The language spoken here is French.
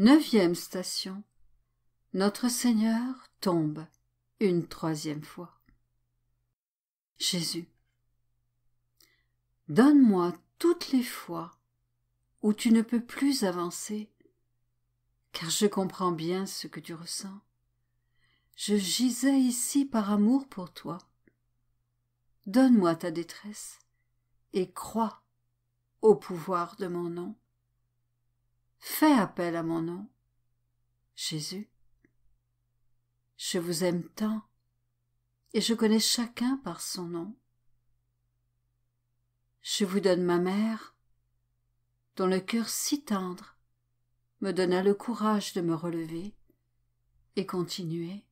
Neuvième station. Notre Seigneur tombe une troisième fois. Jésus. Donne-moi toutes les fois où tu ne peux plus avancer, car je comprends bien ce que tu ressens. Je gisais ici par amour pour toi. Donne-moi ta détresse et crois au pouvoir de mon nom. Fais appel à mon nom. Jésus, je vous aime tant, et je connais chacun par son nom. Je vous donne ma mère, dont le cœur si tendre me donna le courage de me relever et continuer.